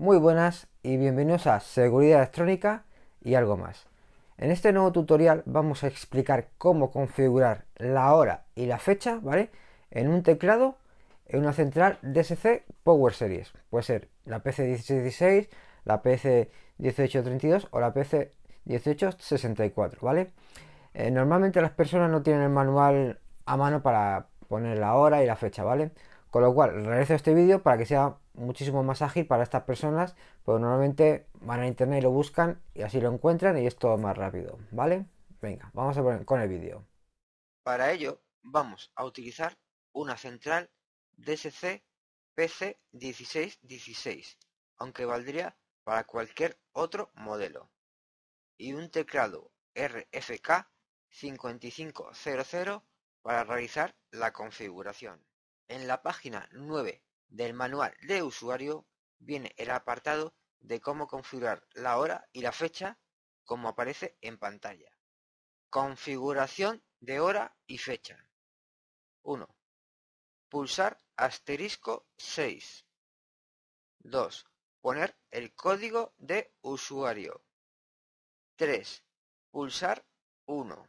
Muy buenas y bienvenidos a Seguridad Electrónica y algo más. En este nuevo tutorial vamos a explicar cómo configurar la hora y la fecha, ¿vale? En un teclado, en una central DSC Power Series. Puede ser la PC1616, la PC1832 o la PC1864, ¿vale? Eh, normalmente las personas no tienen el manual a mano para poner la hora y la fecha, ¿vale? Con lo cual, realizo este vídeo para que sea muchísimo más ágil para estas personas, porque normalmente van a internet y lo buscan y así lo encuentran y es todo más rápido, ¿vale? Venga, vamos a poner con el vídeo. Para ello, vamos a utilizar una central DSC PC1616, aunque valdría para cualquier otro modelo, y un teclado RFK 5500 para realizar la configuración. En la página 9 del manual de usuario viene el apartado de cómo configurar la hora y la fecha como aparece en pantalla. Configuración de hora y fecha. 1. Pulsar asterisco 6. 2. Poner el código de usuario. 3. Pulsar 1.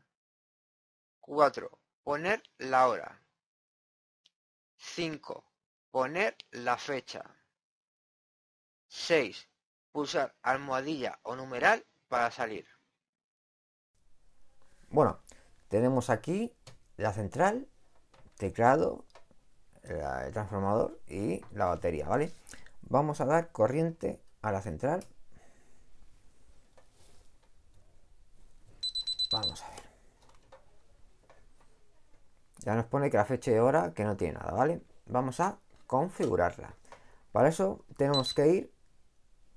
4. Poner la hora. 5 Poner la fecha. 6 Pulsar almohadilla o numeral para salir. Bueno, tenemos aquí la central, teclado, el transformador y la batería, ¿vale? Vamos a dar corriente a la central. Vamos a ver. Ya nos pone que la fecha y hora que no tiene nada, ¿vale? Vamos a configurarla. Para eso tenemos que ir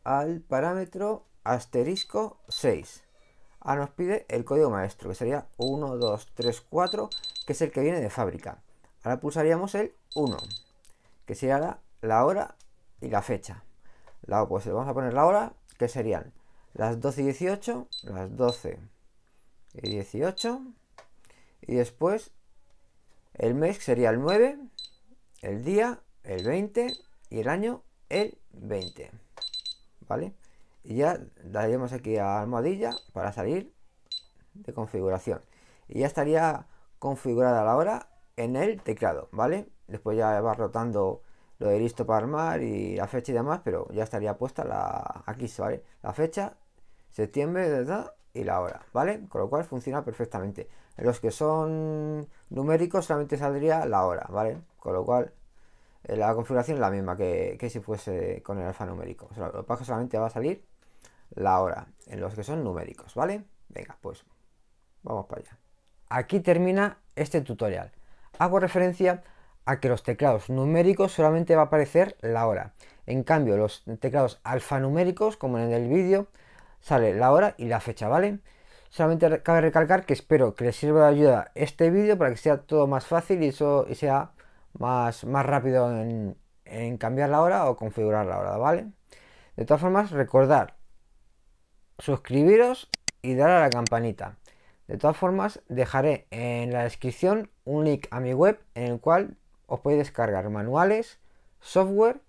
al parámetro asterisco 6. Ahora nos pide el código maestro, que sería 1, 2, 3, 4, que es el que viene de fábrica. Ahora pulsaríamos el 1, que sería la, hora y la fecha. La, pues vamos a poner la hora, que serían las 12 y 18, las 12 y 18, y después el mes sería el 9, el día el 20 y el año el 20. ¿Vale? Y ya daríamos aquí a almohadilla para salir de configuración. Y ya estaría configurada la hora en el teclado, ¿vale? Después ya va rotando lo de listo para armar y la fecha y demás, pero ya estaría puesta la aquí, ¿vale? La fecha, septiembre, ¿verdad? y la hora, ¿vale? Con lo cual funciona perfectamente. En los que son numéricos solamente saldría la hora, ¿vale? Con lo cual eh, la configuración es la misma que, que si fuese con el alfanumérico. O sea, lo que solamente va a salir la hora en los que son numéricos, ¿vale? Venga, pues vamos para allá. Aquí termina este tutorial. Hago referencia a que los teclados numéricos solamente va a aparecer la hora. En cambio, los teclados alfanuméricos, como en el vídeo, sale la hora y la fecha, ¿vale? Solamente cabe recalcar que espero que les sirva de ayuda este vídeo para que sea todo más fácil y, sea más, más rápido en, en cambiar la hora o configurar la hora, ¿vale? De todas formas, recordar, suscribiros y dar a la campanita. De todas formas, dejaré en la descripción un link a mi web en el cual os podéis descargar manuales, software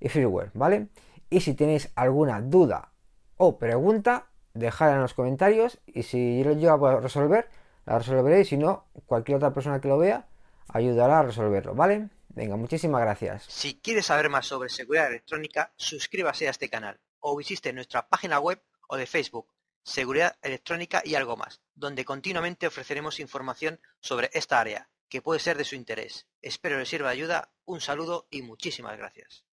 y firmware, ¿vale? Y si tenéis alguna duda o pregunta, dejadla en los comentarios y si yo la puedo resolver, la resolveré si no, cualquier otra persona que lo vea ayudará a resolverlo, ¿vale? Venga, muchísimas gracias. Si quieres saber más sobre seguridad electrónica, suscríbase a este canal o visite nuestra página web o de Facebook, Seguridad Electrónica y algo más, donde continuamente ofreceremos información sobre esta área que puede ser de su interés. Espero les sirva de ayuda, un saludo y muchísimas gracias.